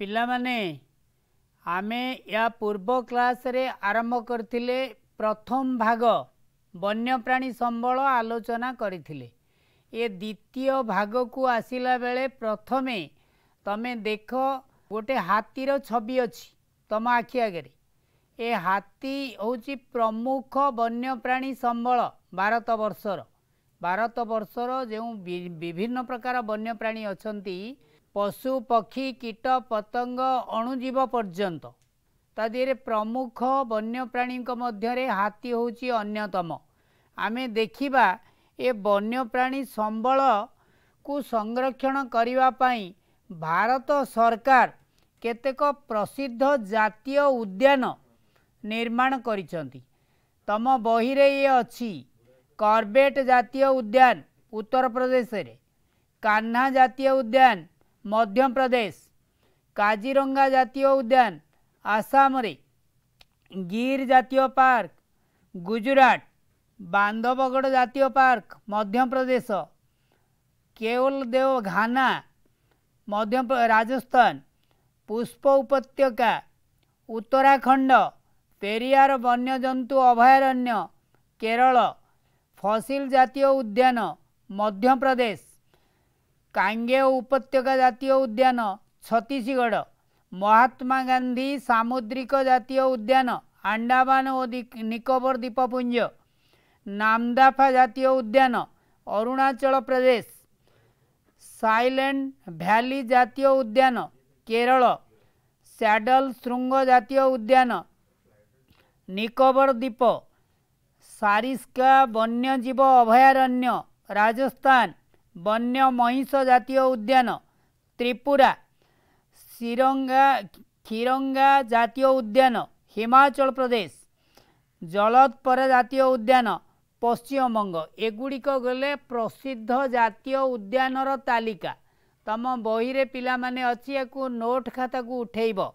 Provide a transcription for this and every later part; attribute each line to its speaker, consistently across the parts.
Speaker 1: ପିଲାମାନେ ଆମେ ୟା ପୂର୍ବ କ୍ଲାସ୍ରେ ଆରମ୍ଭ କରିଥିଲେ ପ୍ରଥମ ଭାଗ ବନ୍ୟପ୍ରାଣୀ ସମ୍ବଳ ଆଲୋଚନା କରିଥିଲେ ଏ ଦ୍ୱିତୀୟ ଭାଗକୁ ଆସିଲା ବେଳେ ପ୍ରଥମେ ତମେ ଦେଖ ଗୋଟେ ହାତୀର ଛବି ଅଛି ତମ ଆଖି ଆଗରେ ଏ ହାତୀ ହେଉଛି ପ୍ରମୁଖ ବନ୍ୟପ୍ରାଣୀ ସମ୍ବଳ ଭାରତ ବର୍ଷର ଭାରତ ବର୍ଷର ଯେଉଁ ବିଭିନ୍ନ ପ୍ରକାର ବନ୍ୟପ୍ରାଣୀ ଅଛନ୍ତି ପଶୁ ପକ୍ଷୀ କୀଟ ପତଙ୍ଗ ଅଣୁଜୀବ ପର୍ଯ୍ୟନ୍ତ ତା ଦେହରେ ପ୍ରମୁଖ ବନ୍ୟପ୍ରାଣୀଙ୍କ ମଧ୍ୟରେ ହାତୀ ହେଉଛି ଅନ୍ୟତମ ଆମେ ଦେଖିବା ଏ ବନ୍ୟପ୍ରାଣୀ ସମ୍ବଳକୁ ସଂରକ୍ଷଣ କରିବା ପାଇଁ ଭାରତ ସରକାର କେତେକ ପ୍ରସିଦ୍ଧ ଜାତୀୟ ଉଦ୍ୟାନ ନିର୍ମାଣ କରିଛନ୍ତି ତମ ବହିରେ ଇଏ ଅଛି କର୍ବେଟ ଜାତୀୟ ଉଦ୍ୟାନ ଉତ୍ତରପ୍ରଦେଶରେ କାହ୍ନା ଜାତୀୟ ଉଦ୍ୟାନ मध्यप्रदेश काजीरंगा जतियों उद्यान आसाम गिर जतियों पार्क गुजरात बांधवगढ़ जतियों पार्क मध्यप्रदेश केवल देव घाना मध्य राजस्थान पुष्प उपत्य उत्तराखंड पेरियार वन्यजंतु अभयारण्य केरल फसिल जतियों उद्यान मध्यप्रदेश କାଙ୍ଗେୟ ଉପତ୍ୟକା ଜାତୀୟ ଉଦ୍ୟାନ ଛତିଶଗଡ଼ ମହାତ୍ମା ଗାନ୍ଧୀ ସାମୁଦ୍ରିକ ଜାତୀୟ ଉଦ୍ୟାନ ଆଣ୍ଡାମାନ ଓ ନିକୋବର ଦ୍ୱୀପପୁଞ୍ଜ ନାମଦାଫା ଜାତୀୟ ଉଦ୍ୟାନ ଅରୁଣାଚଳ ପ୍ରଦେଶ ସାଇଲେଣ୍ଟ ଭ୍ୟାଲି ଜାତୀୟ ଉଦ୍ୟାନ କେରଳ ସ୍ୟାଡ଼ଲ ଶୃଙ୍ଗ ଜାତୀୟ ଉଦ୍ୟାନ ନିକୋବର ଦ୍ୱୀପ ସାରିସ୍କା ବନ୍ୟଜୀବ ଅଭୟାରଣ୍ୟ ରାଜସ୍ଥାନ ବନ୍ୟ ମହିଷ ଜାତୀୟ ଉଦ୍ୟାନ ତ୍ରିପୁରା ଶିରଙ୍ଗା କ୍ଷୀରଙ୍ଗା ଜାତୀୟ ଉଦ୍ୟାନ ହିମାଚଳ ପ୍ରଦେଶ ଜଳତ୍ପର ଜାତୀୟ ଉଦ୍ୟାନ ପଶ୍ଚିମବଙ୍ଗ ଏଗୁଡ଼ିକ ଗଲେ ପ୍ରସିଦ୍ଧ ଜାତୀୟ ଉଦ୍ୟାନର ତାଲିକା ତମ ବହିରେ ପିଲାମାନେ ଅଛି ଏହାକୁ ନୋଟ୍ ଖାତାକୁ ଉଠେଇବ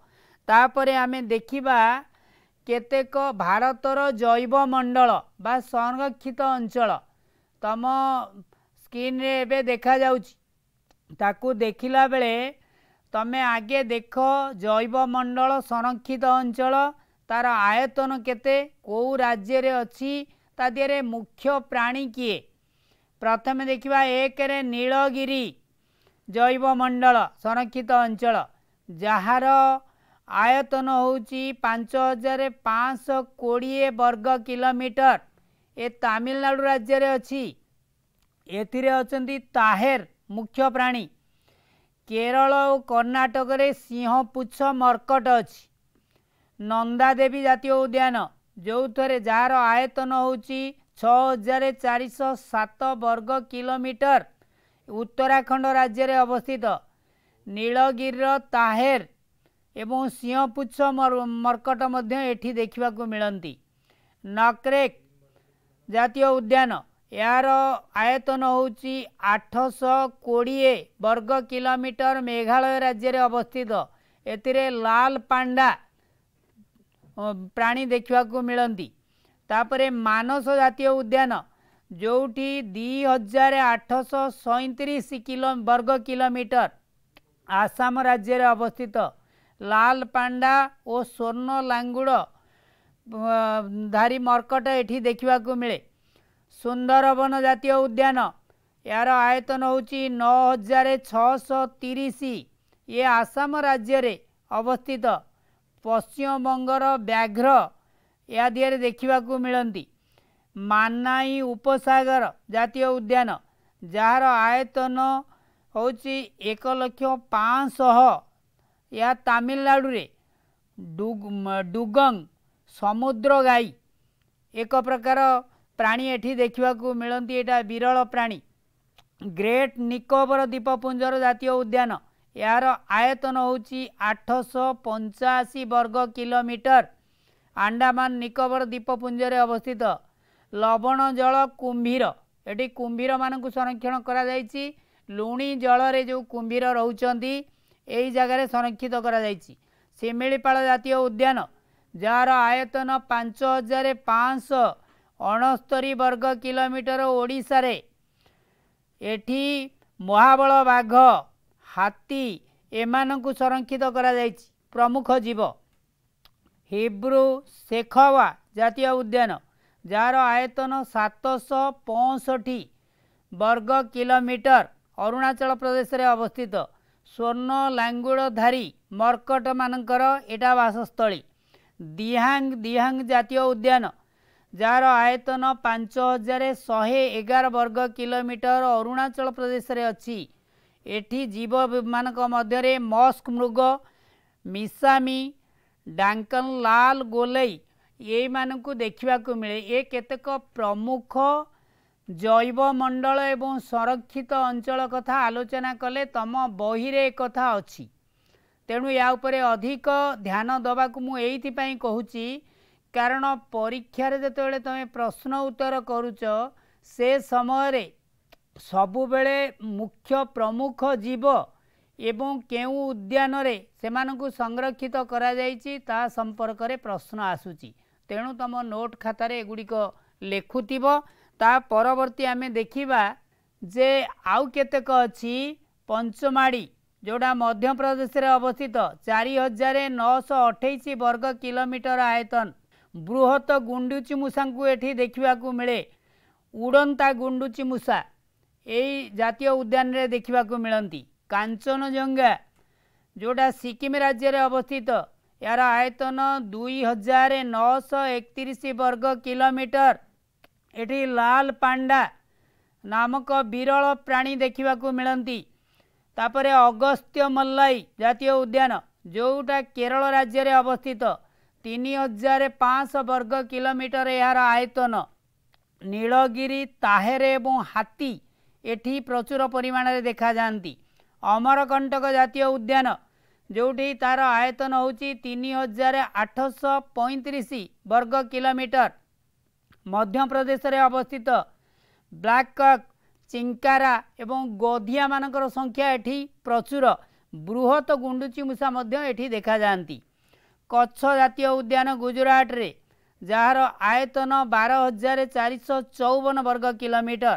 Speaker 1: ତାପରେ ଆମେ ଦେଖିବା କେତେକ ଭାରତର ଜୈବ ମଣ୍ଡଳ ବା ସଂରକ୍ଷିତ ଅଞ୍ଚଳ ତମ ସ୍କ୍ରିନ୍ରେ ଏବେ ଦେଖାଯାଉଛି ତାକୁ ଦେଖିଲା ବେଳେ ତୁମେ ଆଗେ ଦେଖ ଜୈବମଣ୍ଡଳ ସଂରକ୍ଷିତ ଅଞ୍ଚଳ ତା'ର ଆୟତନ କେତେ କେଉଁ ରାଜ୍ୟରେ ଅଛି ତା ଦେହରେ ମୁଖ୍ୟ ପ୍ରାଣୀ କିଏ ପ୍ରଥମେ ଦେଖିବା ଏକରେ ନୀଳଗିରି ଜୈବମଣ୍ଡଳ ସଂରକ୍ଷିତ ଅଞ୍ଚଳ ଯାହାର ଆୟତନ ହେଉଛି ପାଞ୍ଚ ହଜାର ପାଞ୍ଚଶହ କୋଡ଼ିଏ ବର୍ଗ କିଲୋମିଟର ଏ ତାମିଲନାଡ଼ୁ ରାଜ୍ୟରେ ଅଛି ଏଥିରେ ଅଛନ୍ତି ତାହେର ମୁଖ୍ୟ ପ୍ରାଣୀ କେରଳ ଓ କର୍ଣ୍ଣାଟକରେ ସିଂହପୁଚ୍ଛ ମର୍କଟ ଅଛି ନନ୍ଦାଦେବୀ ଜାତୀୟ ଉଦ୍ୟାନ ଯେଉଁଥିରେ ଯାହାର ଆୟତନ ହେଉଛି ଛଅ ହଜାର ଚାରିଶହ ସାତ ବର୍ଗ କିଲୋମିଟର ଉତ୍ତରାଖଣ୍ଡ ରାଜ୍ୟରେ ଅବସ୍ଥିତ ନୀଳଗିରିର ତାହେର ଏବଂ ସିଂହପୁଚ୍ଛ ମର୍କଟ ମଧ୍ୟ ଏଠି ଦେଖିବାକୁ ମିଳନ୍ତି ନକ୍ରେକ୍ ଜାତୀୟ ଉଦ୍ୟାନ ଏହାର ଆୟତନ ହେଉଛି ଆଠଶହ କୋଡ଼ିଏ ବର୍ଗ କିଲୋମିଟର ମେଘାଳୟ ରାଜ୍ୟରେ ଅବସ୍ଥିତ ଏଥିରେ ଲାଲ ପାଣ୍ଡା ପ୍ରାଣୀ ଦେଖିବାକୁ ମିଳନ୍ତି ତାପରେ ମାନସ ଜାତୀୟ ଉଦ୍ୟାନ ଯେଉଁଠି ଦୁଇ ହଜାର ଆଠଶହ ସଇଁତିରିଶ କିଲୋ ବର୍ଗ କିଲୋମିଟର ଆସାମ ରାଜ୍ୟରେ ଅବସ୍ଥିତ ଲାଲ ପାଣ୍ଡା ଓ ସ୍ୱର୍ଣ୍ଣ ଲାଙ୍ଗୁଡ଼ ଧାରୀ ମର୍କଟ ଏଠି ଦେଖିବାକୁ ମିଳେ ସୁନ୍ଦରବନ ଜାତୀୟ ଉଦ୍ୟାନ ଏହାର ଆୟତନ ହେଉଛି ନଅ ହଜାର ଛଅଶହ ତିରିଶ ଇଏ ଆସାମ ରାଜ୍ୟରେ ଅବସ୍ଥିତ ପଶ୍ଚିମବଙ୍ଗର ବ୍ୟାଘ୍ର ଏହା ଦେହରେ ଦେଖିବାକୁ ମିଳନ୍ତି ମାନାଇ ଉପସାଗର ଜାତୀୟ ଉଦ୍ୟାନ ଯାହାର ଆୟତନ ହେଉଛି ଏକ ଲକ୍ଷ ପାଞ୍ଚଶହ ଏହା ତାମିଲନାଡ଼ୁରେ ଡୁଗଙ୍ଗ ସମୁଦ୍ର ଗାଈ ଏକ ପ୍ରକାର ପ୍ରାଣୀ ଏଠି ଦେଖିବାକୁ ମିଳନ୍ତି ଏଇଟା ବିରଳ ପ୍ରାଣୀ ଗ୍ରେଟ୍ ନିକୋବର ଦ୍ୱୀପପୁଞ୍ଜର ଜାତୀୟ ଉଦ୍ୟାନ ଏହାର ଆୟତନ ହେଉଛି ଆଠଶହ ପଞ୍ଚାଅଶୀ ବର୍ଗ କିଲୋମିଟର ଆଣ୍ଡାମାନ ନିକୋବର ଦ୍ୱୀପପୁଞ୍ଜରେ ଅବସ୍ଥିତ ଲବଣ ଜଳ କୁମ୍ଭୀର ଏଠି କୁମ୍ଭୀରମାନଙ୍କୁ ସଂରକ୍ଷଣ କରାଯାଇଛି ଲୁଣି ଜଳରେ ଯେଉଁ କୁମ୍ଭୀର ରହୁଛନ୍ତି ଏହି ଜାଗାରେ ସଂରକ୍ଷିତ କରାଯାଇଛି ଶିମିଳିପାଳ ଜାତୀୟ ଉଦ୍ୟାନ ଯାହାର ଆୟତନ ପାଞ୍ଚ ହଜାର ପାଞ୍ଚଶହ ଅଣସ୍ତରୀ ବର୍ଗ କିଲୋମିଟର ଓଡ଼ିଶାରେ ଏଠି ମହାବଳ ବାଘ ହାତୀ ଏମାନଙ୍କୁ ସଂରକ୍ଷିତ କରାଯାଇଛି ପ୍ରମୁଖ ଜୀବ ହିବ୍ରୁ ଶେଖୱା ଜାତୀୟ ଉଦ୍ୟାନ ଯାହାର ଆୟତନ ସାତଶହ ପଞ୍ଚଷଠି ବର୍ଗ କିଲୋମିଟର ଅରୁଣାଚଳ ପ୍ରଦେଶରେ ଅବସ୍ଥିତ ସ୍ୱର୍ଣ୍ଣ ଲାଙ୍ଗୁଳଧାରୀ ମର୍କଟମାନଙ୍କର ଏଟା ବାସସ୍ଥଳୀ ଦିହାଙ୍ଗ ଦିହାଙ୍ଗ ଜାତୀୟ ଉଦ୍ୟାନ ଯାହାର ଆୟତନ ପାଞ୍ଚ ହଜାର ଶହେ ଏଗାର ବର୍ଗ କିଲୋମିଟର ଅରୁଣାଚଳ ପ୍ରଦେଶରେ ଅଛି ଏଠି ଜୀବମାନଙ୍କ ମଧ୍ୟରେ ମସ୍କ ମୃଗ ମିଶାମି ଡାଙ୍କନ ଲାଲ ଗୋଲେଇ ଏଇମାନଙ୍କୁ ଦେଖିବାକୁ ମିଳେ ଏ କେତେକ ପ୍ରମୁଖ ଜୈବ ମଣ୍ଡଳ ଏବଂ ସଂରକ୍ଷିତ ଅଞ୍ଚଳ କଥା ଆଲୋଚନା କଲେ ତମ ବହିରେ ଏକଥା ଅଛି ତେଣୁ ୟା ଉପରେ ଅଧିକ ଧ୍ୟାନ ଦେବାକୁ ମୁଁ ଏଇଥିପାଇଁ କହୁଛି କାରଣ ପରୀକ୍ଷାରେ ଯେତେବେଳେ ତୁମେ ପ୍ରଶ୍ନ ଉତ୍ତର କରୁଛ ସେ ସମୟରେ ସବୁବେଳେ ମୁଖ୍ୟ ପ୍ରମୁଖ ଜୀବ ଏବଂ କେଉଁ ଉଦ୍ୟାନରେ ସେମାନଙ୍କୁ ସଂରକ୍ଷିତ କରାଯାଇଛି ତା ସମ୍ପର୍କରେ ପ୍ରଶ୍ନ ଆସୁଛି ତେଣୁ ତୁମ ନୋଟ୍ ଖାତାରେ ଏଗୁଡ଼ିକ ଲେଖୁଥିବ ତା ପରବର୍ତ୍ତୀ ଆମେ ଦେଖିବା ଯେ ଆଉ କେତେକ ଅଛି ପଞ୍ଚମାଢ଼ି ଯେଉଁଟା ମଧ୍ୟପ୍ରଦେଶରେ ଅବସ୍ଥିତ ଚାରି ହଜାର ନଅଶହ ଅଠେଇଶ ବର୍ଗ କିଲୋମିଟର ଆୟତନ ବୃହତ ଗୁଣ୍ଡୁଚି ମୂଷାଙ୍କୁ ଏଠି ଦେଖିବାକୁ ମିଳେ ଉଡ଼ନ୍ତା ଗୁଣ୍ଡୁଚି ମୂଷା ଏଇ ଜାତୀୟ ଉଦ୍ୟାନରେ ଦେଖିବାକୁ ମିଳନ୍ତି କାଞ୍ଚନଜଙ୍ଘା ଯେଉଁଟା ସିକିମ୍ ରାଜ୍ୟରେ ଅବସ୍ଥିତ ଏହାର ଆୟତନ ଦୁଇ ହଜାର ନଅଶହ ଏକତିରିଶ ବର୍ଗ କିଲୋମିଟର ଏଠି ଲାଲ ପାଣ୍ଡା ନାମକ ବିରଳ ପ୍ରାଣୀ ଦେଖିବାକୁ ମିଳନ୍ତି ତାପରେ ଅଗସ୍ତ୍ୟ ମଲ୍ଲାଇ ଜାତୀୟ ଉଦ୍ୟାନ ଯେଉଁଟା କେରଳ ରାଜ୍ୟରେ ଅବସ୍ଥିତ तिन हजार पाँचश वर्ग किलोमीटर यहाँ आयतन नीलगिरी ताहे ए हाती प्रचुर परिमाण देखा अमरकंटक जातीय उद्यान जोडि तार आयतन हौ तिन हजार आठश पैँतिस वर्ग किलोमिटर मध्यप्रदेश अवस्थित गोधिया मानकर संख्या गोधियाख्या प्रचुर बृहत गुन्डुचि मुसा देखा କଚ୍ଛ ଜାତୀୟ ଉଦ୍ୟାନ ଗୁଜୁରାଟରେ ଯାହାର ଆୟତନ ବାର ହଜାର ଚାରିଶହ ଚଉବନ ବର୍ଗ କିଲୋମିଟର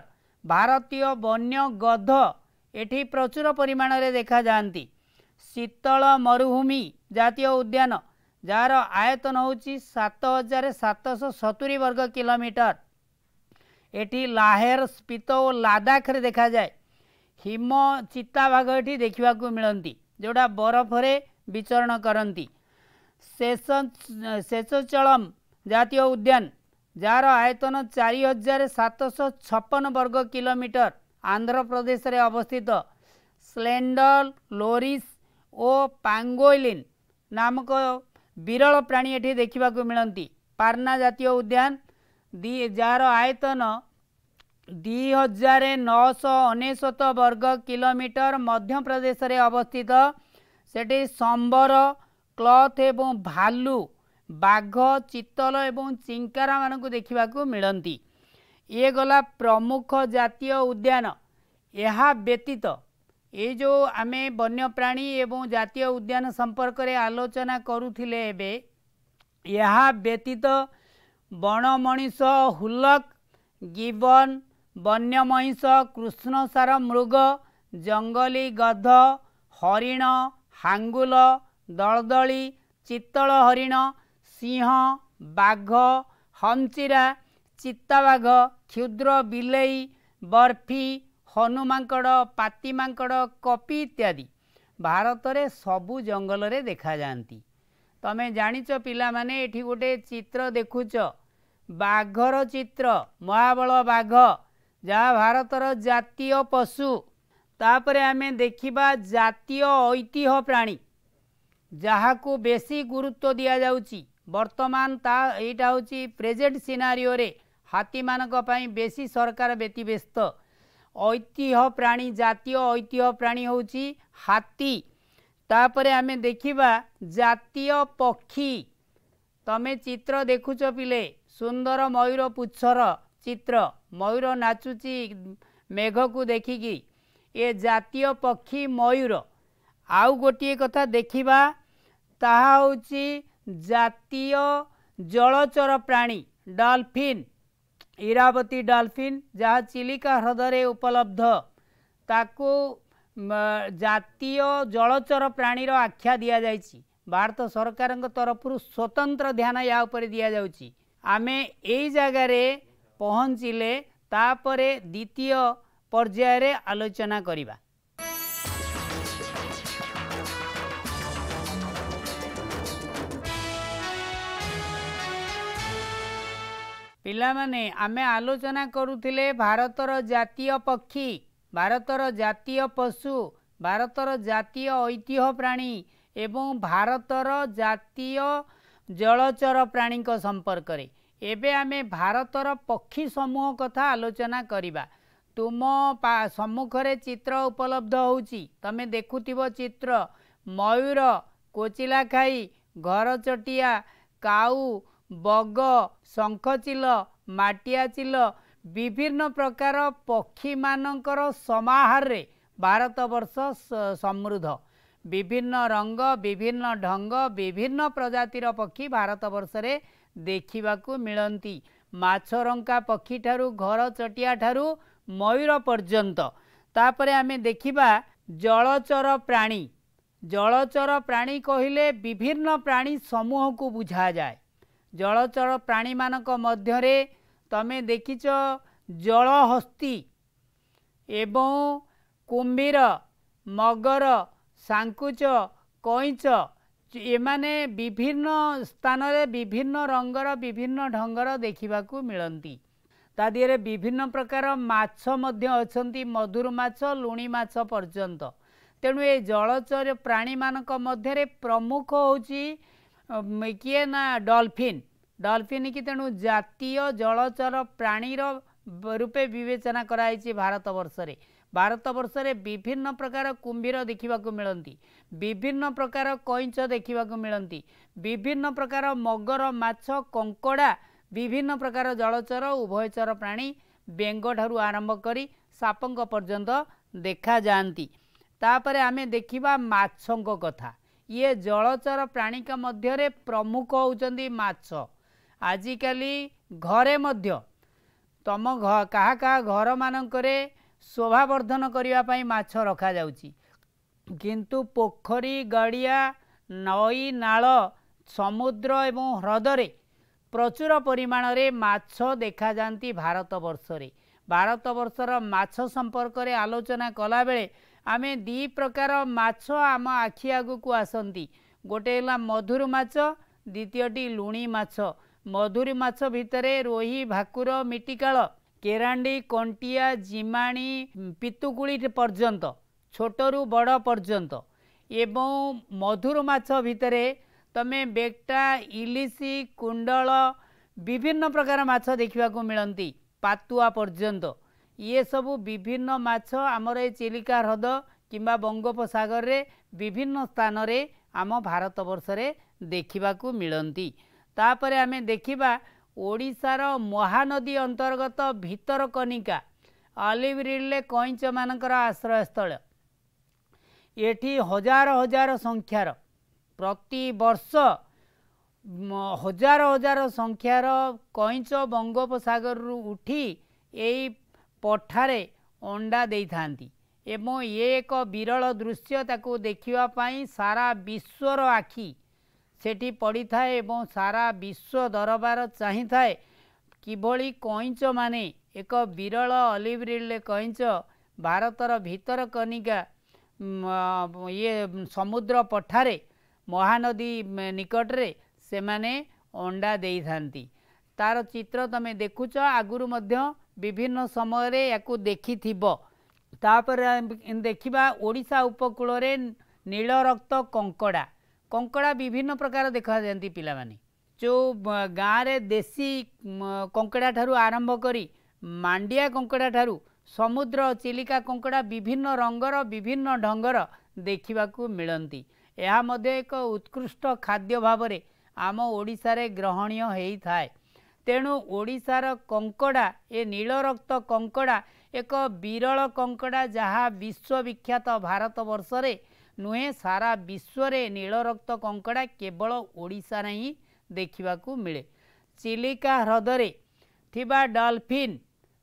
Speaker 1: ଭାରତୀୟ ବନ୍ୟ ଗଧ ଏଠି ପ୍ରଚୁର ପରିମାଣରେ ଦେଖାଯାଆନ୍ତି ଶୀତଳ ମରୁଭୂମି ଜାତୀୟ ଉଦ୍ୟାନ ଯାହାର ଆୟତନ ହେଉଛି ସାତ ହଜାର ସାତଶହ ସତୁରି ବର୍ଗ କିଲୋମିଟର ଏଠି ଲାହେର ସ୍ପିତ ଓ ଲାଦାଖରେ ଦେଖାଯାଏ ହିମ ଚିତାଭାଗ ଏଠି ଦେଖିବାକୁ ମିଳନ୍ତି ଯେଉଁଟା ବରଫରେ ବିଚରଣ କରନ୍ତି ଶେଷଚଳମ୍ ଜାତୀୟ ଉଦ୍ୟାନ ଯାହାର ଆୟତନ ଚାରି ହଜାର ସାତଶହ ଛପନ ବର୍ଗ କିଲୋମିଟର ଆନ୍ଧ୍ରପ୍ରଦେଶରେ ଅବସ୍ଥିତ ସ୍ଲେଣ୍ଡର ଲୋରିସ୍ ଓ ପାଙ୍ଗୋଇଲିନ୍ ନାମକ ବିରଳ ପ୍ରାଣୀ ଏଠି ଦେଖିବାକୁ ମିଳନ୍ତି ପାର୍ନା ଜାତୀୟ ଉଦ୍ୟାନ ଦି ଯାହାର ଆୟତନ ଦୁଇ ହଜାର ନଅଶହ ଅନେଶ୍ୱତ ବର୍ଗ କିଲୋମିଟର ମଧ୍ୟପ୍ରଦେଶରେ ଅବସ୍ଥିତ ସେଠି ସମ୍ବର କ୍ଲଥ୍ ଏବଂ ଭାଲୁ ବାଘ ଚିତ୍ତଳ ଏବଂ ଚିଙ୍କାରାମାନଙ୍କୁ ଦେଖିବାକୁ ମିଳନ୍ତି ଇଏ ଗଲା ପ୍ରମୁଖ ଜାତୀୟ ଉଦ୍ୟାନ ଏହା ବ୍ୟତୀତ ଏ ଯେଉଁ ଆମେ ବନ୍ୟପ୍ରାଣୀ ଏବଂ ଜାତୀୟ ଉଦ୍ୟାନ ସମ୍ପର୍କରେ ଆଲୋଚନା କରୁଥିଲେ ଏବେ ଏହା ବ୍ୟତୀତ ବଣ ମଣିଷ ହୁଲକ ଗିବନ ବନ୍ୟ ମଣିଷ କୃଷ୍ଣସାର ମୃଗ ଜଙ୍ଗଲୀ ଗଧ ହରିଣ ହାଙ୍ଗୁଲ ଦଳଦଳି ଚିତ୍ତଳ ହରିଣ ସିଂହ ବାଘ ହଞ୍ଚିରା ଚିତାବାଘ କ୍ଷୁଦ୍ର ବିଲେଇ ବର୍ଫି ହନୁମାଙ୍କଡ଼ ପାତିମାଙ୍କଡ଼ କପି ଇତ୍ୟାଦି ଭାରତରେ ସବୁ ଜଙ୍ଗଲରେ ଦେଖାଯାଆନ୍ତି ତମେ ଜାଣିଛ ପିଲାମାନେ ଏଠି ଗୋଟେ ଚିତ୍ର ଦେଖୁଛ ବାଘର ଚିତ୍ର ମହାବଳ ବାଘ ଯାହା ଭାରତର ଜାତୀୟ ପଶୁ ତାପରେ ଆମେ ଦେଖିବା ଜାତୀୟ ଐତିହ୍ୟ ପ୍ରାଣୀ जहा बेसी गुरुत्व दिया दि बर्तमान त यटा हौ प्रेजेन्ट सिनारी हाती मैले बेसी सरकार व्यस्त ऐतिह प्राणी जातीय ऐतिह प्राणी हौ हाती देखिबा जातीय पक्षी तमे चित्र देखुच पिले सुंदर मयूर पुच्छर चित्र मयूर नाचुची मेघ को देखिक ए जातीय पक्षी मयूर आउ गोटे कथा देखिबा ତାହା ହେଉଛି ଜାତୀୟ ଜଳଚର ପ୍ରାଣୀ ଡଲଫିନ୍ ଇରାବତୀ ଡଲଫିନ୍ ଯାହା ଚିଲିକା ହ୍ରଦରେ ଉପଲବ୍ଧ ତାକୁ ଜାତୀୟ ଜଳଚର ପ୍ରାଣୀର ଆଖ୍ୟା ଦିଆଯାଇଛି ଭାରତ ସରକାରଙ୍କ ତରଫରୁ ସ୍ୱତନ୍ତ୍ର ଧ୍ୟାନ ଏହା ଉପରେ ଦିଆଯାଉଛି ଆମେ ଏଇ ଜାଗାରେ ପହଞ୍ଚିଲେ ତାପରେ ଦ୍ୱିତୀୟ ପର୍ଯ୍ୟାୟରେ ଆଲୋଚନା କରିବା ପିଲାମାନେ ଆମେ ଆଲୋଚନା କରୁଥିଲେ ଭାରତର ଜାତୀୟ ପକ୍ଷୀ ଭାରତର ଜାତୀୟ ପଶୁ ଭାରତର ଜାତୀୟ ଐତିହ୍ୟ ପ୍ରାଣୀ ଏବଂ ଭାରତର ଜାତୀୟ ଜଳଚର ପ୍ରାଣୀଙ୍କ ସମ୍ପର୍କରେ ଏବେ ଆମେ ଭାରତର ପକ୍ଷୀ ସମୂହ କଥା ଆଲୋଚନା କରିବା ତୁମ ସମ୍ମୁଖରେ ଚିତ୍ର ଉପଲବ୍ଧ ହେଉଛି ତୁମେ ଦେଖୁଥିବ ଚିତ୍ର ମୟୂର କୋଚିଲାଖାଇ ଘରଚଟିଆ କାଉ ବଗ शङ्खिल माया चिल विभिन्न प्रकार पक्षी म समाहारे भारतवर्ष समृद्ध विभिन्न रंग विभिन्न ढंग विभिन्न प्रजातिर पक्षी भारतवर्षवा मिलि माछरङ्का पक्षी ठुलो घर चटिया मयूर पर्यंत पर्यन्त ते देख प्राणी जलचर प्राणी कहिले विभिन्न प्राणी समूह को बुझा जाए ଜଳଚର ପ୍ରାଣୀମାନଙ୍କ ମଧ୍ୟରେ ତମେ ଦେଖିଛ ଜଳହସ୍ତୀ ଏବଂ କୁମ୍ଭୀର ମଗର ସାଙ୍କୁଚ କଇଁଚ ଏମାନେ ବିଭିନ୍ନ ସ୍ଥାନରେ ବିଭିନ୍ନ ରଙ୍ଗର ବିଭିନ୍ନ ଢଙ୍ଗର ଦେଖିବାକୁ ମିଳନ୍ତି ତା ଦେହରେ ବିଭିନ୍ନ ପ୍ରକାର ମାଛ ମଧ୍ୟ ଅଛନ୍ତି ମଧୁର ମାଛ ଲୁଣି ମାଛ ପର୍ଯ୍ୟନ୍ତ ତେଣୁ ଏ ଜଳଚର ପ୍ରାଣୀମାନଙ୍କ ମଧ୍ୟରେ ପ୍ରମୁଖ ହେଉଛି କିଏ ନା ଡଲଫିନ୍ ଡଲଫିନ୍କି ତେଣୁ ଜାତୀୟ ଜଳଚର ପ୍ରାଣୀର ରୂପେ ବିବେଚନା କରାଯାଇଛି ଭାରତବର୍ଷରେ ଭାରତବର୍ଷରେ ବିଭିନ୍ନ ପ୍ରକାର କୁମ୍ଭୀର ଦେଖିବାକୁ ମିଳନ୍ତି ବିଭିନ୍ନ ପ୍ରକାର କଇଁଛ ଦେଖିବାକୁ ମିଳନ୍ତି ବିଭିନ୍ନ ପ୍ରକାର ମଗର ମାଛ କଙ୍କଡ଼ା ବିଭିନ୍ନ ପ୍ରକାର ଜଳଚର ଉଭୟଚର ପ୍ରାଣୀ ବେଙ୍ଗଠାରୁ ଆରମ୍ଭ କରି ସାପଙ୍କ ପର୍ଯ୍ୟନ୍ତ ଦେଖାଯାଆନ୍ତି ତାପରେ ଆମେ ଦେଖିବା ମାଛଙ୍କ କଥା ଇଏ ଜଳଚର ପ୍ରାଣୀଙ୍କ ମଧ୍ୟରେ ପ୍ରମୁଖ ହେଉଛନ୍ତି ମାଛ ଆଜିକାଲି ଘରେ ମଧ୍ୟ ତୁମ କାହା କାହା ଘରମାନଙ୍କରେ ଶୋଭାବର୍ଦ୍ଧନ କରିବା ପାଇଁ ମାଛ ରଖାଯାଉଛି କିନ୍ତୁ ପୋଖରୀ ଗାଡ଼ିଆ ନଈ ନାଳ ସମୁଦ୍ର ଏବଂ ହ୍ରଦରେ ପ୍ରଚୁର ପରିମାଣରେ ମାଛ ଦେଖାଯାଆନ୍ତି ଭାରତବର୍ଷରେ ଭାରତବର୍ଷର ମାଛ ସମ୍ପର୍କରେ ଆଲୋଚନା କଲାବେଳେ ଆମେ ଦୁଇ ପ୍ରକାର ମାଛ ଆମ ଆଖି ଆଗକୁ ଆସନ୍ତି ଗୋଟେ ହେଲା ମଧୁର ମାଛ ଦ୍ୱିତୀୟଟି ଲୁଣି ମାଛ ମଧୁର ମାଛ ଭିତରେ ରୋହି ଭାକୁର ମିଟିକାଳ କେରାଣ୍ଡି କଣ୍ଟିଆ ଜିମାଣି ପିତୁକୁଳି ପର୍ଯ୍ୟନ୍ତ ଛୋଟରୁ ବଡ଼ ପର୍ଯ୍ୟନ୍ତ ଏବଂ ମଧୁର ମାଛ ଭିତରେ ତମେ ବେକ୍ଟା ଇଲିଶି କୁଣ୍ଡଳ ବିଭିନ୍ନ ପ୍ରକାର ମାଛ ଦେଖିବାକୁ ମିଳନ୍ତି ପାତୁଆ ପର୍ଯ୍ୟନ୍ତ ଇଏ ସବୁ ବିଭିନ୍ନ ମାଛ ଆମର ଏ ଚିଲିକା ହ୍ରଦ କିମ୍ବା ବଙ୍ଗୋପସାଗରରେ ବିଭିନ୍ନ ସ୍ଥାନରେ ଆମ ଭାରତବର୍ଷରେ ଦେଖିବାକୁ ମିଳନ୍ତି ତାପରେ ଆମେ ଦେଖିବା ଓଡ଼ିଶାର ମହାନଦୀ ଅନ୍ତର୍ଗତ ଭିତରକନିକା ଅଲିଭ ରିଡ଼ିଲେ କଇଁଚମାନଙ୍କର ଆଶ୍ରୟସ୍ଥଳ ଏଠି ହଜାର ହଜାର ସଂଖ୍ୟାର ପ୍ରତି ବର୍ଷ ହଜାର ହଜାର ସଂଖ୍ୟାର କଇଁଚ ବଙ୍ଗୋପସାଗରରୁ ଉଠି ଏଇ ପଠାରେ ଅଣ୍ଡା ଦେଇଥାନ୍ତି ଏବଂ ଏ ଏକ ବିରଳ ଦୃଶ୍ୟ ତାକୁ ଦେଖିବା ପାଇଁ ସାରା ବିଶ୍ୱର ଆଖି ସେଠି ପଡ଼ିଥାଏ ଏବଂ ସାରା ବିଶ୍ୱ ଦରବାର ଚାହିଁଥାଏ କିଭଳି କଇଁଚମାନେ ଏକ ବିରଳ ଅଲିବ୍ରିଲ୍ କଇଁଚ ଭାରତର ଭିତରକନିକା ଇଏ ସମୁଦ୍ର ପଠାରେ ମହାନଦୀ ନିକଟରେ ସେମାନେ ଅଣ୍ଡା ଦେଇଥାନ୍ତି ତାର ଚିତ୍ର ତମେ ଦେଖୁଛ ଆଗରୁ ମଧ୍ୟ ବିଭିନ୍ନ ସମୟରେ ୟାକୁ ଦେଖିଥିବ ତାପରେ ଦେଖିବା ଓଡ଼ିଶା ଉପକୂଳରେ ନୀଳ ରକ୍ତ କଙ୍କଡ଼ା କଙ୍କଡ଼ା ବିଭିନ୍ନ ପ୍ରକାର ଦେଖାଯାଆନ୍ତି ପିଲାମାନେ ଯେଉଁ ଗାଁରେ ଦେଶୀ କଙ୍କଡ଼ା ଠାରୁ ଆରମ୍ଭ କରି ମାଣ୍ଡିଆ କଙ୍କଡ଼ା ଠାରୁ ସମୁଦ୍ର ଚିଲିକା କଙ୍କଡ଼ା ବିଭିନ୍ନ ରଙ୍ଗର ବିଭିନ୍ନ ଢଙ୍ଗର ଦେଖିବାକୁ ମିଳନ୍ତି ଏହା ମଧ୍ୟ ଏକ ଉତ୍କୃଷ୍ଟ ଖାଦ୍ୟ ଭାବରେ ଆମ ଓଡ଼ିଶାରେ ଗ୍ରହଣୀୟ ହେଇଥାଏ ତେଣୁ ଓଡ଼ିଶାର କଙ୍କଡ଼ା ଏ ନୀଳରକ୍ତ କଙ୍କଡ଼ା ଏକ ବିରଳ କଙ୍କଡ଼ା ଯାହା ବିଶ୍ୱବିଖ୍ୟାତ ଭାରତବର୍ଷରେ ନୁହେଁ ସାରା ବିଶ୍ୱରେ ନୀଳରକ୍ତ କଙ୍କଡ଼ା କେବଳ ଓଡ଼ିଶାରେ ହିଁ ଦେଖିବାକୁ ମିଳେ ଚିଲିକା ହ୍ରଦରେ ଥିବା ଡଲଫିନ୍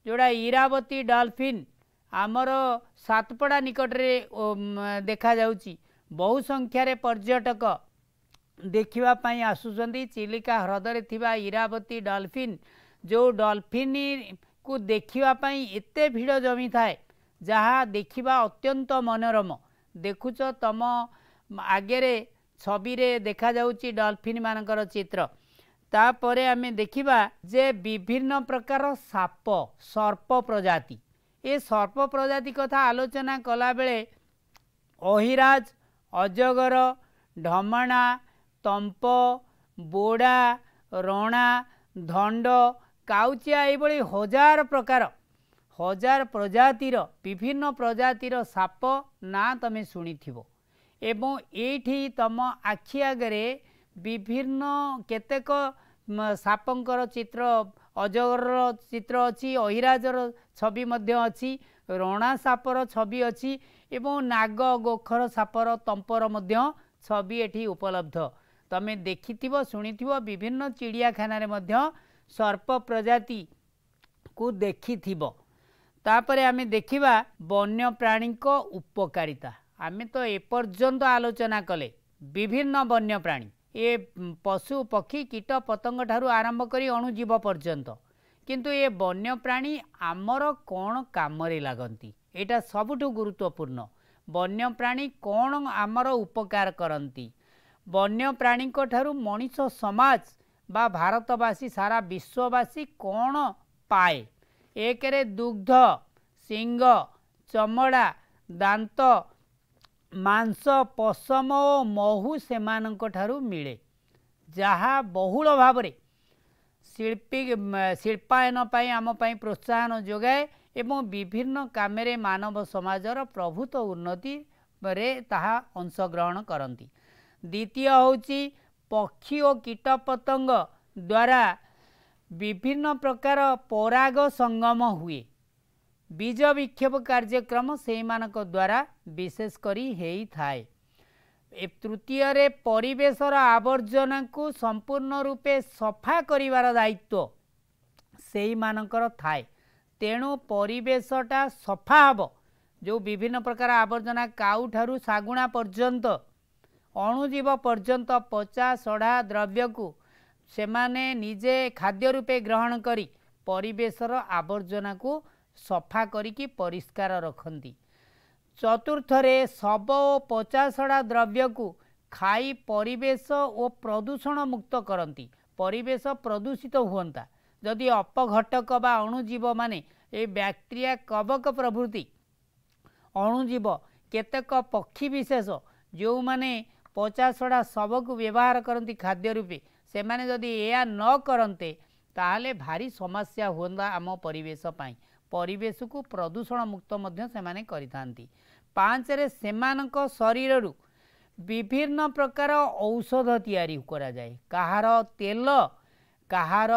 Speaker 1: ଯେଉଁଟା ଇରାବତୀ ଡଲଫିନ୍ ଆମର ସାତପଡ଼ା ନିକଟରେ ଦେଖାଯାଉଛି ବହୁ ସଂଖ୍ୟାରେ ପର୍ଯ୍ୟଟକ ଦେଖିବା ପାଇଁ ଆସୁଛନ୍ତି ଚିଲିକା ହ୍ରଦରେ ଥିବା ଇରାବତୀ ଡଲଫିନ୍ ଯେଉଁ ଡଲଫିନ୍କୁ ଦେଖିବା ପାଇଁ ଏତେ ଭିଡ଼ ଜମିଥାଏ ଯାହା ଦେଖିବା ଅତ୍ୟନ୍ତ ମନୋରମ ଦେଖୁଛ ତମ ଆଗରେ ଛବିରେ ଦେଖାଯାଉଛି ଡଲଫିନ୍ମାନଙ୍କର ଚିତ୍ର ତାପରେ ଆମେ ଦେଖିବା ଯେ ବିଭିନ୍ନ ପ୍ରକାର ସାପ ସର୍ପ ପ୍ରଜାତି ଏ ସର୍ପ ପ୍ରଜାତି କଥା ଆଲୋଚନା କଲାବେଳେ ଅହିରାଜ ଅଜଗର ଢମଣା ତମ୍ପ ବୋଡ଼ା ରଣା ଧଣ୍ଡ କାଉଚିଆ ଏଇଭଳି ହଜାର ପ୍ରକାର ହଜାର ପ୍ରଜାତିର ବିଭିନ୍ନ ପ୍ରଜାତିର ସାପ ନାଁ ତୁମେ ଶୁଣିଥିବ ଏବଂ ଏଇଠି ତୁମ ଆଖି ଆଗରେ ବିଭିନ୍ନ କେତେକ ସାପଙ୍କର ଚିତ୍ର ଅଜଗରର ଚିତ୍ର ଅଛି ଅହିରାଜର ଛବି ମଧ୍ୟ ଅଛି ରଣା ସାପର ଛବି ଅଛି ଏବଂ ନାଗ ଗୋଖର ସାପର ତମ୍ପର ମଧ୍ୟ ଛବି ଏଠି ଉପଲବ୍ଧ ତୁମେ ଦେଖିଥିବ ଶୁଣିଥିବ ବିଭିନ୍ନ ଚିଡ଼ିଆଖାନାରେ ମଧ୍ୟ ସର୍ପ ପ୍ରଜାତିକୁ ଦେଖିଥିବ ତାପରେ ଆମେ ଦେଖିବା ବନ୍ୟପ୍ରାଣୀଙ୍କ ଉପକାରିତା ଆମେ ତ ଏପର୍ଯ୍ୟନ୍ତ ଆଲୋଚନା କଲେ ବିଭିନ୍ନ ବନ୍ୟପ୍ରାଣୀ ଏ ପଶୁ ପକ୍ଷୀ କୀଟ ପତଙ୍ଗ ଠାରୁ ଆରମ୍ଭ କରି ଅଣୁଜୀବ ପର୍ଯ୍ୟନ୍ତ କିନ୍ତୁ ଏ ବନ୍ୟପ୍ରାଣୀ ଆମର କ'ଣ କାମରେ ଲାଗନ୍ତି ଏଇଟା ସବୁଠୁ ଗୁରୁତ୍ୱପୂର୍ଣ୍ଣ ବନ୍ୟପ୍ରାଣୀ କ'ଣ ଆମର ଉପକାର କରନ୍ତି ବନ୍ୟପ୍ରାଣୀଙ୍କ ଠାରୁ ମଣିଷ ସମାଜ ବା ଭାରତବାସୀ ସାରା ବିଶ୍ୱବାସୀ କ'ଣ ପାଏ ଏକରେ ଦୁଗ୍ଧ ଶିଙ୍ଗ ଚମଡ଼ା ଦାନ୍ତ ମାଂସ ପଶମ ଓ ମହୁ ସେମାନଙ୍କ ଠାରୁ ମିଳେ ଯାହା ବହୁଳ ଭାବରେ ଶିଳ୍ପୀ ଶିଳ୍ପାୟନ ପାଇଁ ଆମ ପାଇଁ ପ୍ରୋତ୍ସାହନ ଯୋଗାଏ ଏବଂ ବିଭିନ୍ନ କାମରେ ମାନବ ସମାଜର ପ୍ରଭୁତ ଉନ୍ନତିରେ ତାହା ଅଂଶଗ୍ରହଣ କରନ୍ତି ଦ୍ୱିତୀୟ ହେଉଛି ପକ୍ଷୀ ଓ କୀଟପତଙ୍ଗ ଦ୍ୱାରା ବିଭିନ୍ନ ପ୍ରକାର ପରାଗ ସଙ୍ଗମ ହୁଏ ବୀଜ ବିକ୍ଷୋଭ କାର୍ଯ୍ୟକ୍ରମ ସେଇମାନଙ୍କ ଦ୍ୱାରା ବିଶେଷ କରି ହେଇଥାଏ ତୃତୀୟରେ ପରିବେଶର ଆବର୍ଜନାକୁ ସମ୍ପୂର୍ଣ୍ଣ ରୂପେ ସଫା କରିବାର ଦାୟିତ୍ୱ ସେଇମାନଙ୍କର ଥାଏ ତେଣୁ ପରିବେଶଟା ସଫା ହେବ ଯେଉଁ ବିଭିନ୍ନ ପ୍ରକାର ଆବର୍ଜନା କାଉଠାରୁ ଶାଗୁଣା ପର୍ଯ୍ୟନ୍ତ ଅଣୁଜୀବ ପର୍ଯ୍ୟନ୍ତ ପଚା ସଢ଼ା ଦ୍ରବ୍ୟକୁ ସେମାନେ ନିଜେ ଖାଦ୍ୟ ରୂପେ ଗ୍ରହଣ କରି ପରିବେଶର ଆବର୍ଜନାକୁ ସଫା କରିକି ପରିଷ୍କାର ରଖନ୍ତି ଚତୁର୍ଥରେ ଶବ ଓ ପଚାସଢ଼ା ଦ୍ରବ୍ୟକୁ ଖାଇ ପରିବେଶ ଓ ପ୍ରଦୂଷଣ ମୁକ୍ତ କରନ୍ତି ପରିବେଶ ପ୍ରଦୂଷିତ ହୁଅନ୍ତା ଯଦି ଅପଘଟକ ବା ଅଣୁଜୀବମାନେ ଏ ବ୍ୟାକ୍ଟେରିଆ କବକ ପ୍ରଭୃତି ଅଣୁଜୀବ କେତେକ ପକ୍ଷୀ ବିଶେଷ ଯେଉଁମାନେ ପଚାଶଢ଼ା ଶବକୁ ବ୍ୟବହାର କରନ୍ତି ଖାଦ୍ୟ ରୂପେ ସେମାନେ ଯଦି ଏହା ନ କରନ୍ତେ ତାହେଲେ ଭାରି ସମସ୍ୟା ହୁଅନ୍ତା ଆମ ପରିବେଶ ପାଇଁ ପରିବେଶକୁ ପ୍ରଦୂଷଣ ମୁକ୍ତ ମଧ୍ୟ ସେମାନେ କରିଥାନ୍ତି ପାଞ୍ଚରେ ସେମାନଙ୍କ ଶରୀରରୁ ବିଭିନ୍ନ ପ୍ରକାର ଔଷଧ ତିଆରି କରାଯାଏ କାହାର ତେଲ କାହାର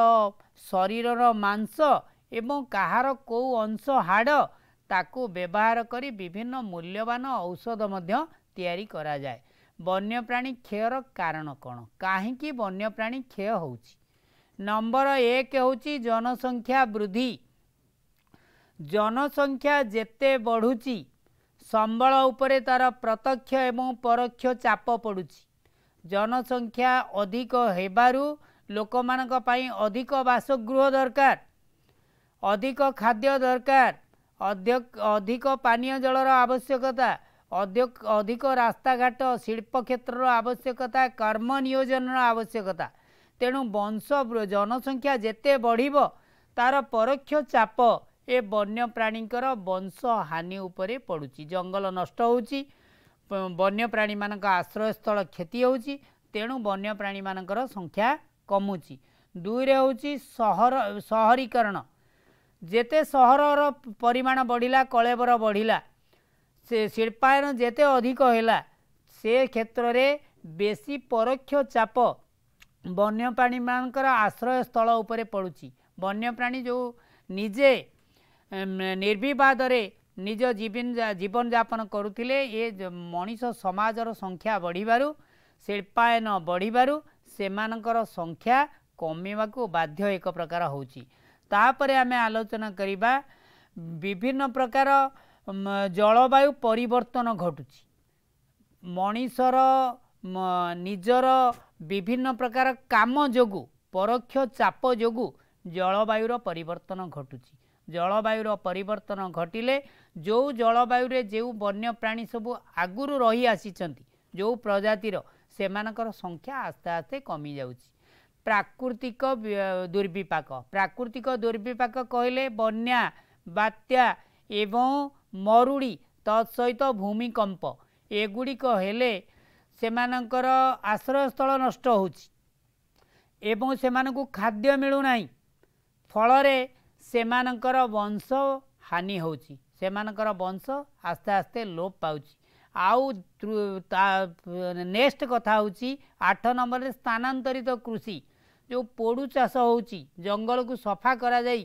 Speaker 1: ଶରୀରର ମାଂସ ଏବଂ କାହାର କେଉଁ ଅଂଶ ହାଡ଼ ତାକୁ ବ୍ୟବହାର କରି ବିଭିନ୍ନ ମୂଲ୍ୟବାନ ଔଷଧ ମଧ୍ୟ ତିଆରି କରାଯାଏ ବନ୍ୟପ୍ରାଣୀ କ୍ଷୟର କାରଣ କ'ଣ କାହିଁକି ବନ୍ୟପ୍ରାଣୀ କ୍ଷୟ ହେଉଛି ନମ୍ବର ଏକ ହେଉଛି ଜନସଂଖ୍ୟା ବୃଦ୍ଧି ଜନସଂଖ୍ୟା ଯେତେ ବଢ଼ୁଛି ସମ୍ବଳ ଉପରେ ତା'ର ପ୍ରତ୍ୟକ୍ଷ ଏବଂ ପରୋକ୍ଷ ଚାପ ପଡ଼ୁଛି ଜନସଂଖ୍ୟା ଅଧିକ ହେବାରୁ ଲୋକମାନଙ୍କ ପାଇଁ ଅଧିକ ବାସଗୃହ ଦରକାର ଅଧିକ ଖାଦ୍ୟ ଦରକାର ଅଧିକ ପାନୀୟ ଜଳର ଆବଶ୍ୟକତା ଅଧିକ ରାସ୍ତାଘାଟ ଶିଳ୍ପକ୍ଷେତ୍ରର ଆବଶ୍ୟକତା କର୍ମ ନିୟୋଜନର ଆବଶ୍ୟକତା ତେଣୁ ବଂଶ ଜନସଂଖ୍ୟା ଯେତେ ବଢ଼ିବ ତା'ର ପରୋକ୍ଷ ଚାପ ଏ ବନ୍ୟପ୍ରାଣୀଙ୍କର ବଂଶ ହାନି ଉପରେ ପଡ଼ୁଛି ଜଙ୍ଗଲ ନଷ୍ଟ ହେଉଛି ବନ୍ୟପ୍ରାଣୀମାନଙ୍କ ଆଶ୍ରୟସ୍ଥଳ କ୍ଷତି ହେଉଛି ତେଣୁ ବନ୍ୟପ୍ରାଣୀମାନଙ୍କର ସଂଖ୍ୟା କମୁଛି ଦୁଇରେ ହେଉଛି ସହର ସହରୀକରଣ ଯେତେ ସହରର ପରିମାଣ ବଢ଼ିଲା କଳେବର ବଢ଼ିଲା ସେ ଶିଳ୍ପାୟନ ଯେତେ ଅଧିକ ହେଲା ସେ କ୍ଷେତ୍ରରେ ବେଶୀ ପରୋକ୍ଷ ଚାପ ବନ୍ୟପ୍ରାଣୀମାନଙ୍କର ଆଶ୍ରୟସ୍ଥଳ ଉପରେ ପଡ଼ୁଛି ବନ୍ୟପ୍ରାଣୀ ଯେଉଁ ନିଜେ ନିର୍ବିବାଦରେ ନିଜ ଜୀବନ ଜୀବନଯାପନ କରୁଥିଲେ ଏ ମଣିଷ ସମାଜର ସଂଖ୍ୟା ବଢ଼ିବାରୁ ଶିଳ୍ପାୟନ ବଢ଼ିବାରୁ ସେମାନଙ୍କର ସଂଖ୍ୟା କମିବାକୁ ବାଧ୍ୟ ଏକ ପ୍ରକାର ହେଉଛି ତାପରେ ଆମେ ଆଲୋଚନା କରିବା ବିଭିନ୍ନ ପ୍ରକାର ଜଳବାୟୁ ପରିବର୍ତ୍ତନ ଘଟୁଛି ମଣିଷର ନିଜର ବିଭିନ୍ନ ପ୍ରକାର କାମ ଯୋଗୁଁ ପରୋକ୍ଷ ଚାପ ଯୋଗୁଁ ଜଳବାୟୁର ପରିବର୍ତ୍ତନ ଘଟୁଛି ଜଳବାୟୁର ପରିବର୍ତ୍ତନ ଘଟିଲେ ଯେଉଁ ଜଳବାୟୁରେ ଯେଉଁ ବନ୍ୟପ୍ରାଣୀ ସବୁ ଆଗରୁ ରହିଆସିଛନ୍ତି ଯେଉଁ ପ୍ରଜାତିର ସେମାନଙ୍କର ସଂଖ୍ୟା ଆସ୍ତେ ଆସ୍ତେ କମିଯାଉଛି ପ୍ରାକୃତିକ ଦୁର୍ବିପାକ ପ୍ରାକୃତିକ ଦୁର୍ବିପାକ କହିଲେ ବନ୍ୟା ବାତ୍ୟା ଏବଂ ମରୁଡ଼ି ତତ୍ସହିତ ଭୂମିକମ୍ପ ଏଗୁଡ଼ିକ ହେଲେ ସେମାନଙ୍କର ଆଶ୍ରୟସ୍ଥଳ ନଷ୍ଟ ହେଉଛି ଏବଂ ସେମାନଙ୍କୁ ଖାଦ୍ୟ ମିଳୁନାହିଁ ଫଳରେ ସେମାନଙ୍କର ବଂଶ ହାନି ହେଉଛି ସେମାନଙ୍କର ବଂଶ ଆସ୍ତେ ଆସ୍ତେ ଲୋପ ପାଉଛି ଆଉ ନେକ୍ସଟ କଥା ହେଉଛି ଆଠ ନମ୍ବରରେ ସ୍ଥାନାନ୍ତରିତ କୃଷି ଯେଉଁ ପୋଡ଼ୁ ଚାଷ ହେଉଛି ଜଙ୍ଗଲକୁ ସଫା କରାଯାଇ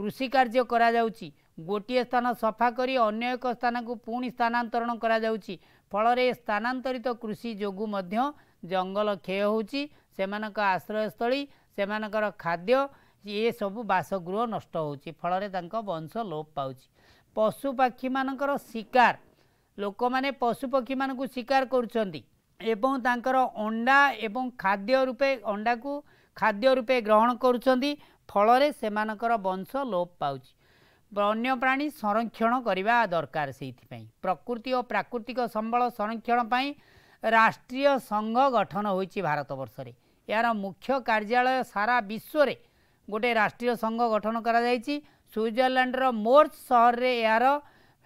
Speaker 1: କୃଷି କାର୍ଯ୍ୟ କରାଯାଉଛି ଗୋଟିଏ ସ୍ଥାନ ସଫା କରି ଅନ୍ୟ ଏକ ସ୍ଥାନକୁ ପୁଣି ସ୍ଥାନାନ୍ତରଣ କରାଯାଉଛି ଫଳରେ ସ୍ଥାନାନ୍ତରିତ କୃଷି ଯୋଗୁଁ ମଧ୍ୟ ଜଙ୍ଗଲ କ୍ଷୟ ହେଉଛି ସେମାନଙ୍କ ଆଶ୍ରୟସ୍ଥଳୀ ସେମାନଙ୍କର ଖାଦ୍ୟ ଏସବୁ ବାସଗୃହ ନଷ୍ଟ ହେଉଛି ଫଳରେ ତାଙ୍କ ବଂଶ ଲୋପ ପାଉଛି ପଶୁପକ୍ଷୀମାନଙ୍କର ଶିକାର ଲୋକମାନେ ପଶୁପକ୍ଷୀମାନଙ୍କୁ ଶିକାର କରୁଛନ୍ତି ଏବଂ ତାଙ୍କର ଅଣ୍ଡା ଏବଂ ଖାଦ୍ୟ ରୂପେ ଅଣ୍ଡାକୁ ଖାଦ୍ୟ ରୂପେ ଗ୍ରହଣ କରୁଛନ୍ତି ଫଳରେ ସେମାନଙ୍କର ବଂଶ ଲୋପ ପାଉଛି ବନ୍ୟପ୍ରାଣୀ ସଂରକ୍ଷଣ କରିବା ଦରକାର ସେଇଥିପାଇଁ ପ୍ରକୃତି ଓ ପ୍ରାକୃତିକ ସମ୍ବଳ ସଂରକ୍ଷଣ ପାଇଁ ରାଷ୍ଟ୍ରୀୟ ସଂଘ ଗଠନ ହୋଇଛି ଭାରତବର୍ଷରେ ଏହାର ମୁଖ୍ୟ କାର୍ଯ୍ୟାଳୟ ସାରା ବିଶ୍ୱରେ ଗୋଟିଏ ରାଷ୍ଟ୍ରୀୟ ସଂଘ ଗଠନ କରାଯାଇଛି ସୁଇଜରଲ୍ୟାଣ୍ଡର ମୋର୍ଚ୍ଚ ସହରରେ ଏହାର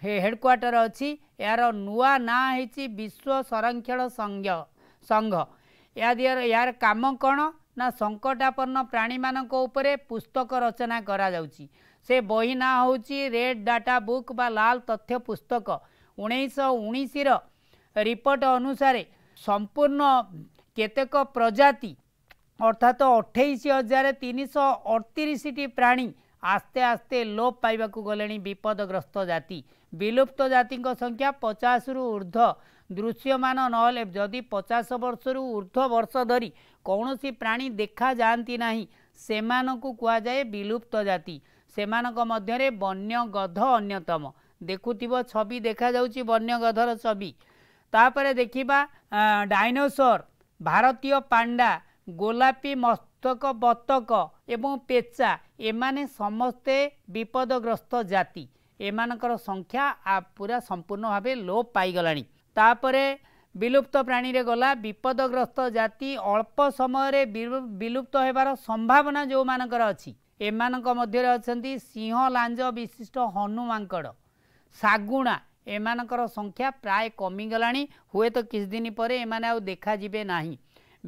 Speaker 1: ହେଡ଼କ୍ୱାର୍ଟର ଅଛି ଏହାର ନୂଆ ନାଁ ହେଇଛି ବିଶ୍ୱ ସଂରକ୍ଷଣ ସଂଘ ସଂଘ ଏହାଦିହର ଏହାର କାମ କ'ଣ ନା ସଙ୍କଟାପନ୍ନ ପ୍ରାଣୀମାନଙ୍କ ଉପରେ ପୁସ୍ତକ ରଚନା କରାଯାଉଛି ସେ ବହି ନାଁ ହେଉଛି ରେଡ଼୍ ଡାଟା ବୁକ୍ ବା ଲାଲ ତଥ୍ୟ ପୁସ୍ତକ ଉଣେଇଶହ ଉଣେଇଶର ରିପୋର୍ଟ ଅନୁସାରେ ସମ୍ପୂର୍ଣ୍ଣ କେତେକ ପ୍ରଜାତି ଅର୍ଥାତ ଅଠେଇଶ ହଜାର ତିନିଶହ ଅଠତିରିଶଟି ପ୍ରାଣୀ ଆସ୍ତେ ଆସ୍ତେ ଲୋପ ପାଇବାକୁ ଗଲେଣି ବିପଦଗ୍ରସ୍ତ ଜାତି ବିଲୁପ୍ତ ଜାତିଙ୍କ ସଂଖ୍ୟା ପଚାଶରୁ ଉର୍ଦ୍ଧ୍ୱ ଦୃଶ୍ୟମାନ ନହେଲେ ଯଦି ପଚାଶ ବର୍ଷରୁ ଉର୍ଦ୍ଧ୍ୱ ବର୍ଷ ଧରି କୌଣସି ପ୍ରାଣୀ ଦେଖାଯାଆନ୍ତି ନାହିଁ ସେମାନଙ୍କୁ କୁହାଯାଏ ବିଲୁପ୍ତ ଜାତି ସେମାନଙ୍କ ମଧ୍ୟରେ ବନ୍ୟ ଗଧ ଅନ୍ୟତମ ଦେଖୁଥିବ ଛବି ଦେଖାଯାଉଛି ବନ୍ୟ ଗଧର ଛବି ତାପରେ ଦେଖିବା ଡାଇନୋସର ଭାରତୀୟ ପାଣ୍ଡା ଗୋଲାପୀ ମସ୍ତକ ବତକ ଏବଂ ପେଚା ଏମାନେ ସମସ୍ତେ ବିପଦଗ୍ରସ୍ତ ଜାତି ଏମାନଙ୍କର ସଂଖ୍ୟା ପୁରା ସମ୍ପୂର୍ଣ୍ଣ ଭାବେ ଲୋପ ପାଇଗଲାଣି ତାପରେ ବିଲୁପ୍ତ ପ୍ରାଣୀରେ ଗଲା ବିପଦଗ୍ରସ୍ତ ଜାତି ଅଳ୍ପ ସମୟରେ ବିଲୁପ୍ତ ହେବାର ସମ୍ଭାବନା ଯେଉଁମାନଙ୍କର ଅଛି ଏମାନଙ୍କ ମଧ୍ୟରେ ଅଛନ୍ତି ସିଂହ ଲାଞ୍ଜ ବିଶିଷ୍ଟ ହନୁମାଙ୍କଡ଼ ଶାଗୁଣା ଏମାନଙ୍କର ସଂଖ୍ୟା ପ୍ରାୟ କମିଗଲାଣି ହୁଏତ କିଛି ଦିନ ପରେ ଏମାନେ ଆଉ ଦେଖାଯିବେ ନାହିଁ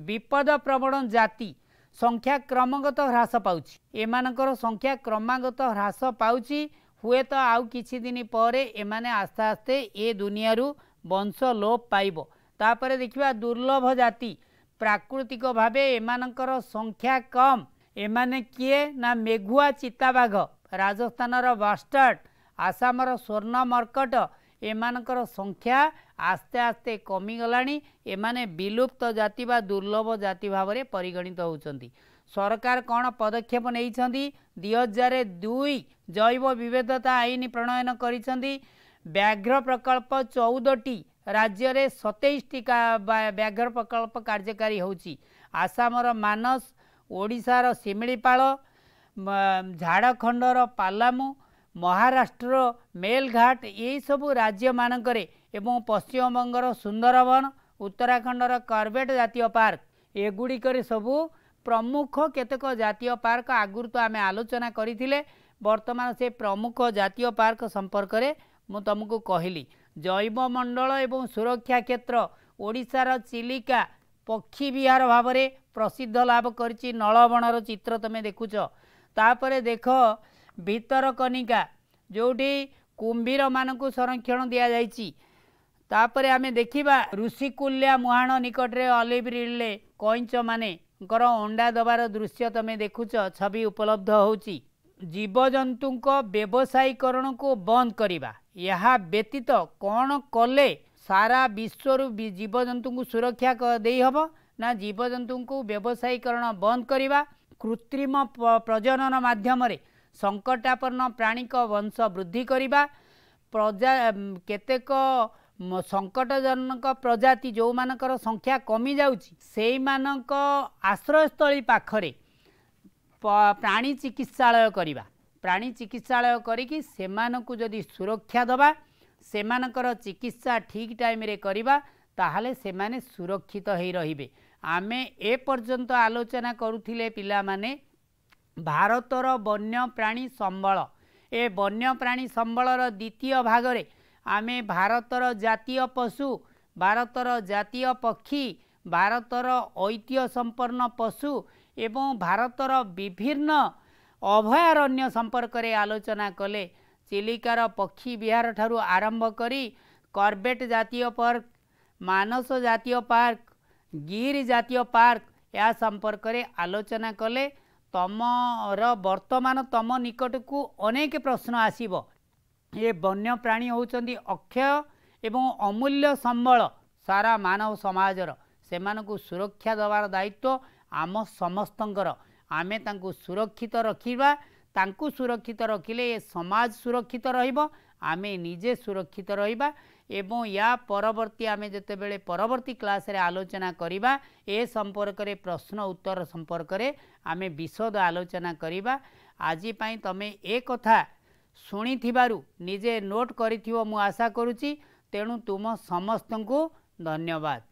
Speaker 1: ବିପଦପ୍ରବଣ ଜାତି ସଂଖ୍ୟା କ୍ରମାଗତ ହ୍ରାସ ପାଉଛି ଏମାନଙ୍କର ସଂଖ୍ୟା କ୍ରମାଗତ ହ୍ରାସ ପାଉଛି ହୁଏତ ଆଉ କିଛି ଦିନ ପରେ ଏମାନେ ଆସ୍ତେ ଆସ୍ତେ ଏ ଦୁନିଆରୁ ବଂଶ ଲୋପ ପାଇବ ତାପରେ ଦେଖିବା ଦୁର୍ଲଭ ଜାତି ପ୍ରାକୃତିକ ଭାବେ ଏମାନଙ୍କର ସଂଖ୍ୟା କମ୍ ଏମାନେ କିଏ ନା ମେଘୁଆ ଚିତାବାଘ ରାଜସ୍ଥାନର ବଷ୍ଟର୍ଡ଼ ଆସାମର ସ୍ୱର୍ଣ୍ଣ ମର୍କଟ ଏମାନଙ୍କର ସଂଖ୍ୟା ଆସ୍ତେ ଆସ୍ତେ କମିଗଲାଣି ଏମାନେ ବିଲୁପ୍ତ ଜାତି ବା ଦୁର୍ଲଭ ଜାତି ଭାବରେ ପରିଗଣିତ ହେଉଛନ୍ତି ସରକାର କ'ଣ ପଦକ୍ଷେପ ନେଇଛନ୍ତି ଦୁଇ ହଜାର ଦୁଇ ଜୈବ ବିବିଧତା ଆଇନ ପ୍ରଣୟନ କରିଛନ୍ତି ବ୍ୟାଘ୍ର ପ୍ରକଳ୍ପ ଚଉଦଟି ରାଜ୍ୟରେ ସତେଇଶଟି ବ୍ୟାଘ୍ର ପ୍ରକଳ୍ପ କାର୍ଯ୍ୟକାରୀ ହେଉଛି ଆସାମର ମାନସ ଓଡ଼ିଶାର ଶିମିଳିପାଳ ଝାଡ଼ଖଣ୍ଡର ପାଲାମୁ ମହାରାଷ୍ଟ୍ର ମେଲଘାଟ ଏହିସବୁ ରାଜ୍ୟମାନଙ୍କରେ ଏବଂ ପଶ୍ଚିମବଙ୍ଗର ସୁନ୍ଦରବନ ଉତ୍ତରାଖଣ୍ଡର କର୍ବେଟ ଜାତୀୟ ପାର୍କ ଏଗୁଡ଼ିକରେ ସବୁ ପ୍ରମୁଖ କେତେକ ଜାତୀୟ ପାର୍କ ଆଗରୁ ତ ଆମେ ଆଲୋଚନା କରିଥିଲେ ବର୍ତ୍ତମାନ ସେ ପ୍ରମୁଖ ଜାତୀୟ ପାର୍କ ସମ୍ପର୍କରେ ମୁଁ ତୁମକୁ କହିଲି ଜୈବମଣ୍ଡଳ ଏବଂ ସୁରକ୍ଷା କ୍ଷେତ୍ର ଓଡ଼ିଶାର ଚିଲିକା ପକ୍ଷୀ ବିହାର ଭାବରେ ପ୍ରସିଦ୍ଧ ଲାଭ କରିଛି ନଳବଣର ଚିତ୍ର ତୁମେ ଦେଖୁଛ ତାପରେ ଦେଖ ଭିତରକନିକା ଯେଉଁଠି କୁମ୍ଭୀରମାନଙ୍କୁ ସଂରକ୍ଷଣ ଦିଆଯାଇଛି ତାପରେ ଆମେ ଦେଖିବା ଋଷିକୁଲ୍ୟା ମୁହାଣ ନିକଟରେ ଅଲିଭ ରିଡ଼ିଲେ କଇଁଚମାନେଙ୍କର ଅଣ୍ଡା ଦେବାର ଦୃଶ୍ୟ ତୁମେ ଦେଖୁଛ ଛବି ଉପଲବ୍ଧ ହେଉଛି ଜୀବଜନ୍ତୁଙ୍କ ବ୍ୟବସାୟୀକରଣକୁ ବନ୍ଦ କରିବା ଏହା ବ୍ୟତୀତ କ'ଣ କଲେ ସାରା ବିଶ୍ୱରୁ ଜୀବଜନ୍ତୁଙ୍କୁ ସୁରକ୍ଷା ଦେଇହେବ ନା ଜୀବଜନ୍ତୁଙ୍କୁ ବ୍ୟବସାୟୀକରଣ ବନ୍ଦ କରିବା କୃତ୍ରିମ ପ୍ରଜନନ ମାଧ୍ୟମରେ ସଙ୍କଟାପନ୍ନ ପ୍ରାଣୀଙ୍କ ବଂଶ ବୃଦ୍ଧି କରିବା ପ୍ରଜା କେତେକ ସଙ୍କଟଜନକ ପ୍ରଜାତି ଯେଉଁମାନଙ୍କର ସଂଖ୍ୟା କମିଯାଉଛି ସେଇମାନଙ୍କ ଆଶ୍ରୟସ୍ଥଳୀ ପାଖରେ ପ୍ରାଣୀ ଚିକିତ୍ସାଳୟ କରିବା ପ୍ରାଣୀ ଚିକିତ୍ସାଳୟ କରିକି ସେମାନଙ୍କୁ ଯଦି ସୁରକ୍ଷା ଦେବା ସେମାନଙ୍କର ଚିକିତ୍ସା ଠିକ୍ ଟାଇମ୍ରେ କରିବା ତାହେଲେ ସେମାନେ ସୁରକ୍ଷିତ ହୋଇ ରହିବେ ଆମେ ଏପର୍ଯ୍ୟନ୍ତ ଆଲୋଚନା କରୁଥିଲେ ପିଲାମାନେ ଭାରତର ବନ୍ୟପ୍ରାଣୀ ସମ୍ବଳ ଏ ବନ୍ୟପ୍ରାଣୀ ସମ୍ବଳର ଦ୍ୱିତୀୟ ଭାଗରେ ଆମେ ଭାରତର ଜାତୀୟ ପଶୁ ଭାରତର ଜାତୀୟ ପକ୍ଷୀ ଭାରତର ଐତିହ୍ୟ ସମ୍ପନ୍ନ ପଶୁ ଏବଂ ଭାରତର ବିଭିନ୍ନ ଅଭୟାରଣ୍ୟ ସମ୍ପର୍କରେ ଆଲୋଚନା କଲେ ଚିଲିକାର ପକ୍ଷୀ ବିହାର ଠାରୁ ଆରମ୍ଭ କରି କର୍ବେଟ ଜାତୀୟ ପାର୍କ ମାନସ ଜାତୀୟ ପାର୍କ ଗିର୍ ଜାତୀୟ ପାର୍କ ଏହା ସମ୍ପର୍କରେ ଆଲୋଚନା କଲେ ତମର ବର୍ତ୍ତମାନ ତମ ନିକଟକୁ ଅନେକ ପ୍ରଶ୍ନ ଆସିବ ଏ ବନ୍ୟପ୍ରାଣୀ ହେଉଛନ୍ତି ଅକ୍ଷୟ ଏବଂ ଅମୂଲ୍ୟ ସମ୍ବଳ ସାରା ମାନବ ସମାଜର ସେମାନଙ୍କୁ ସୁରକ୍ଷା ଦେବାର ଦାୟିତ୍ୱ ଆମ ସମସ୍ତଙ୍କର ଆମେ ତାଙ୍କୁ ସୁରକ୍ଷିତ ରଖିବା ତାଙ୍କୁ ସୁରକ୍ଷିତ ରଖିଲେ ଏ ସମାଜ ସୁରକ୍ଷିତ ରହିବ ଆମେ ନିଜେ ସୁରକ୍ଷିତ ରହିବା ଏବଂ ୟା ପରବର୍ତ୍ତୀ ଆମେ ଯେତେବେଳେ ପରବର୍ତ୍ତୀ କ୍ଲାସ୍ରେ ଆଲୋଚନା କରିବା ଏ ସମ୍ପର୍କରେ ପ୍ରଶ୍ନ ଉତ୍ତର ସମ୍ପର୍କରେ ଆମେ ବିଶଦ ଆଲୋଚନା କରିବା ଆଜି ପାଇଁ ତୁମେ ଏ କଥା ଶୁଣିଥିବାରୁ ନିଜେ ନୋଟ୍ କରିଥିବ ମୁଁ ଆଶା କରୁଛି ତେଣୁ ତୁମ ସମସ୍ତଙ୍କୁ ଧନ୍ୟବାଦ